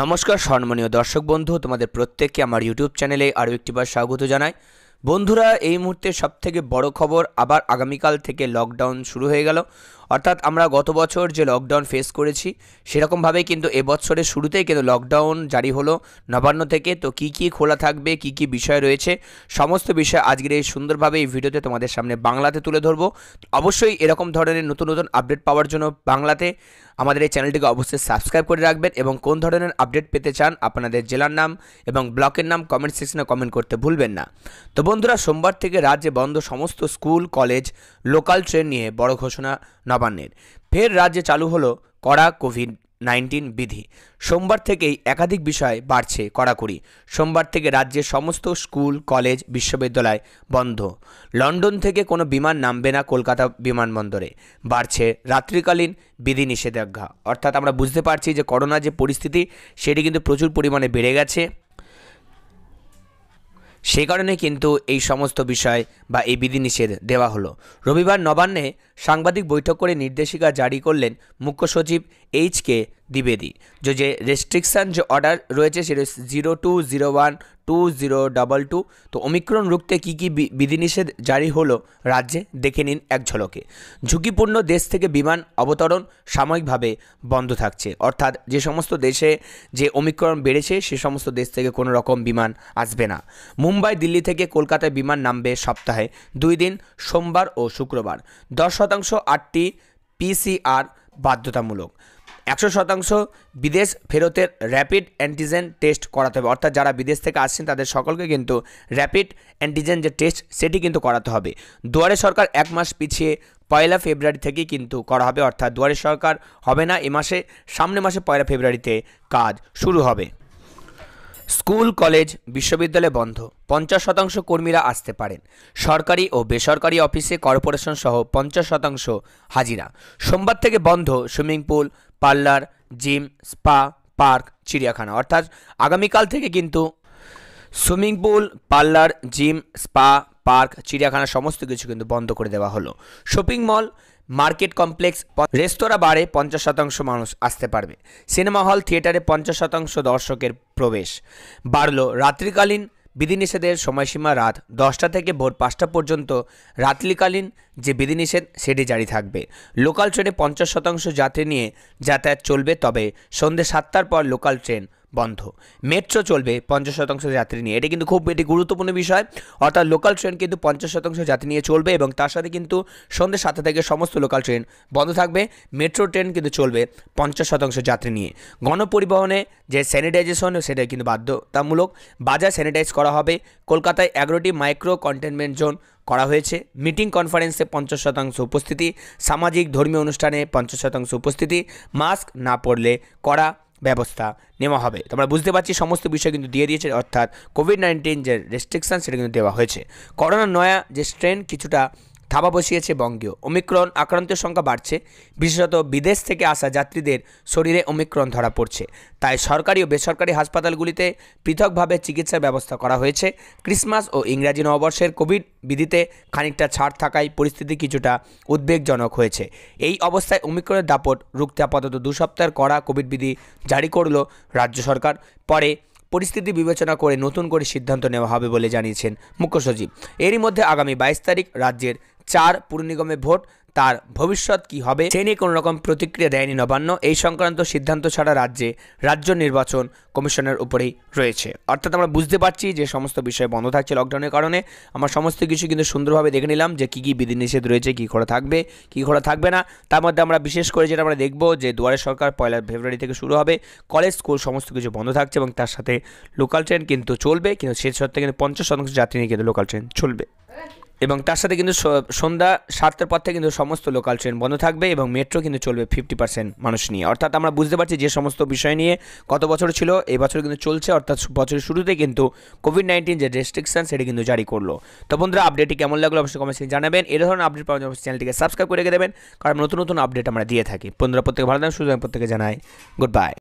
নমস্কার সম্মানীয় দর্শক বন্ধু তোমাদের প্রত্যেককে আমার ইউটিউব চ্যানেলে আরও একটিবার স্বাগত জানাই বন্ধুরা এই মুহূর্তে সবথেকে বড় খবর আবার আগামীকাল থেকে লকডাউন শুরু হয়ে গেল অর্থাৎ আমরা গত বছর যে লকডাউন ফেস করেছি সেরকমভাবেই কিন্তু এবছরের শুরুতেই কিন্তু লকডাউন জারি হলো নবান্ন থেকে তো কি কি খোলা থাকবে কি কি বিষয় রয়েছে সমস্ত বিষয় আজকের এই সুন্দরভাবে এই ভিডিওতে তোমাদের সামনে বাংলাতে তুলে ধরবো অবশ্যই এরকম ধরনের নতুন নতুন আপডেট পাওয়ার জন্য বাংলাতে আমাদের এই চ্যানেলটিকে অবশ্যই সাবস্ক্রাইব করে রাখবেন এবং কোন ধরনের আপডেট পেতে চান আপনাদের জেলার নাম এবং ব্লকের নাম কমেন্ট সেকশনে কমেন্ট করতে ভুলবেন না তো বন্ধুরা সোমবার থেকে রাজ্যে বন্ধ সমস্ত স্কুল কলেজ লোকাল ট্রেন নিয়ে বড় ঘোষণা নবান্নের ফের রাজ্যে চালু হলো কড়া কোভিড নাইন্টিন বিধি সোমবার থেকেই একাধিক বিষয় বাড়ছে কড়াকড়ি সোমবার থেকে রাজ্যের সমস্ত স্কুল কলেজ বিশ্ববিদ্যালয় বন্ধ লন্ডন থেকে কোনো বিমান নামবে না কলকাতা বিমানবন্দরে বাড়ছে রাত্রিকালীন বিধি নিষেধাজ্ঞা অর্থাৎ আমরা বুঝতে পারছি যে করোনা যে পরিস্থিতি সেটি কিন্তু প্রচুর পরিমাণে বেড়ে গেছে সেই কারণে কিন্তু এই সমস্ত বিষয় বা এই বিধিনিষেধ দেওয়া হলো রবিবার নবান্নে সাংবাদিক বৈঠক করে নির্দেশিকা জারি করলেন মুখ্য সচিব এইচ কে দ্বিবেদী যে যে রেস্ট্রিকশান যে অর্ডার রয়েছে সেটা zero two zero one two zero double two তো অমিক্রণ রুখতে কী কী বিধিনিষেধ জারি হলো রাজ্যে দেখে নিন এক ঝলকে ঝুঁকিপূর্ণ দেশ থেকে বিমান অবতরণ সাময়িকভাবে বন্ধ থাকছে অর্থাৎ যে সমস্ত দেশে যে অমিক্রণ বেড়েছে সে সমস্ত দেশ থেকে কোনো রকম বিমান আসবে না মুম্বাই দিল্লি থেকে কলকাতায় বিমান নামবে সপ্তাহে দুই দিন সোমবার ও শুক্রবার দশ শতাংশ আটটি পিসিআর বাধ্যতামূলক একশো শতাংশ বিদেশ ফেরতের র্যাপিড অ্যান্টিজেন টেস্ট করাতে হবে অর্থাৎ যারা বিদেশ থেকে আসছেন তাদের সকলকে কিন্তু র্যাপিড অ্যান্টিজেন যে টেস্ট সেটি কিন্তু করাতে হবে দুয়ারে সরকার এক মাস পিছিয়ে পয়লা ফেব্রুয়ারি থেকে কিন্তু করা হবে অর্থাৎ দুয়ারে সরকার হবে না এ মাসে সামনে মাসে পয়লা ফেব্রুয়ারিতে কাজ শুরু হবে স্কুল কলেজ বিশ্ববিদ্যালয় বন্ধ পঞ্চাশ শতাংশ কর্মীরা আসতে পারেন সরকারি ও বেসরকারি অফিসে কর্পোরেশন সহ পঞ্চাশ শতাংশ হাজিরা সোমবার থেকে বন্ধ swimming pool parlour gym spa park চিড়িয়াখানা অর্থাৎ আগামীকাল থেকে কিন্তু swimming pool parlour gym spa park চিড়িয়াখানা সমস্ত কিছু কিন্তু বন্ধ করে দেওয়া হলো শপিং মল মার্কেট কমপ্লেক্স রেস্তোরাঁ বারে পঞ্চাশ শতাংশ মানুষ আসতে পারবে সিনেমা হল থিয়েটারে পঞ্চাশ শতাংশ দর্শকের প্রবেশ বাড়ল রাত্রিকালীন বিধিনিষেধের সময়সীমা রাত দশটা থেকে ভোর পাঁচটা পর্যন্ত রাত্রিকালীন যে বিধিনিষেধ সেটি জারি থাকবে লোকাল ট্রেনে পঞ্চাশ শতাংশ যাত্রী নিয়ে যাতায়াত চলবে তবে সন্ধ্যে সাতটার পর লোকাল ট্রেন বন্ধ মেট্রো চলবে পঞ্চাশ শতাংশ যাত্রী নিয়ে এটি কিন্তু খুব এটি গুরুত্বপূর্ণ বিষয় অর্থাৎ লোকাল ট্রেন কিন্তু পঞ্চাশ শতাংশ যাত্রী নিয়ে চলবে এবং তার সাথে কিন্তু সন্ধ্যে সাতটা থেকে সমস্ত লোকাল ট্রেন বন্ধ থাকবে মেট্রো ট্রেন কিন্তু চলবে পঞ্চাশ শতাংশ যাত্রী নিয়ে গণপরিবহনে যে স্যানিটাইজেশন সেটা কিন্তু বাধ্যতামূলক বাজার স্যানিটাইজ করা হবে কলকাতায় এগারোটি মাইক্রো কন্টেনমেন্ট জোন করা হয়েছে মিটিং কনফারেন্সে পঞ্চাশ শতাংশ উপস্থিতি সামাজিক ধর্মীয় অনুষ্ঠানে পঞ্চাশ শতাংশ উপস্থিতি মাস্ক না পরলে করা ব্যবস্থা নেওয়া হবে তোমরা বুঝতে পারছি সমস্ত বিষয় কিন্তু দিয়ে দিয়েছে অর্থাৎ কোভিড নাইন্টিন যে রেস্ট্রিকশান সেটা কিন্তু দেওয়া হয়েছে করোনার নয়া যে স্ট্রেন কিছুটা থাবা বসিয়েছে বঙ্গীয় ওমিক্রন আক্রান্তের সংখ্যা বাড়ছে বিশেষত বিদেশ থেকে আসা যাত্রীদের শরীরে ওমিক্রন ধরা পড়ছে তাই সরকারি ও বেসরকারি হাসপাতালগুলিতে পৃথকভাবে চিকিৎসার ব্যবস্থা করা হয়েছে ক্রিসমাস ও ইংরাজি নববর্ষের কোভিড বিধিতে খানিকটা ছাড় থাকায় পরিস্থিতি কিছুটা উদ্বেগজনক হয়েছে এই অবস্থায় ওমিক্রনের দাপট রুখতে আপাতত দু সপ্তাহের কড়া কোভিড বিধি জারি করল রাজ্য সরকার পরে পরিস্থিতি বিবেচনা করে নতুন করে সিদ্ধান্ত নেওয়া হবে বলে জানিয়েছেন মুখ্য সচিব এরই মধ্যে আগামী বাইশ তারিখ রাজ্যের চার পুর নিগমে ভোট তার ভবিষ্যৎ কি হবে সে নিয়ে কোনো রকম প্রতিক্রিয়া দেয়নি নবান্ন এই সংক্রান্ত সিদ্ধান্ত ছাড়া রাজ্যে রাজ্য নির্বাচন কমিশনের উপরেই রয়েছে অর্থাৎ আমরা বুঝতে পারছি যে সমস্ত বিষয় বন্ধ থাকছে লকডাউনের কারণে আমরা সমস্ত কিছু কিন্তু সুন্দরভাবে দেখে নিলাম যে কী কী বিধিনিষেধ রয়েছে কী করা থাকবে কী করা থাকবে না তার মধ্যে আমরা বিশেষ করে যেটা আমরা দেখব যে দুয়ারে সরকার পয়লা ফেব্রুয়ারি থেকে শুরু হবে কলেজ স্কুল সমস্ত কিছু বন্ধ থাকছে এবং তার সাথে লোকাল ট্রেন কিন্তু চলবে কিন্তু সে সত্ত্বে কিন্তু পঞ্চাশ শতাংশ যাত্রী নিয়ে কিন্তু লোকাল ট্রেন চলবে এবং তার সাথে কিন্তু সন্ধ্যা সাতটার পর থেকে কিন্তু সমস্ত লোকাল ট্রেন বন্ধ থাকবে এবং মেট্রো কিন্তু চলবে ফিফটি পার্সেন্ট মানুষ নিয়ে অর্থাৎ আমরা বুঝতে পারছি যে সমস্ত বিষয় নিয়ে কত বছর ছিল এই বছর কিন্তু চলছে অর্থাৎ বছরের শুরুতে কিন্তু কোভিড নাইন্টিন যে রেস্ট্রিকশান সেটি কিন্তু জারি করলো তো বন্ধুরা আপডেটটি কেমন লাগলো অবশ্যই কমেন্ট জানাবেন এ ধরনের আপডেট পাওয়ার জন্য চ্যানেলটিকে সাবস্ক্রাইব করে রেখে দেবেন কারণ নতুন নতুন আপডেট আমরা দিয়ে থাকি বন্ধুরা প্রত্যেকে ভালো থাকুন সুযোগ প্রত্যেকে জানাই গুড বাই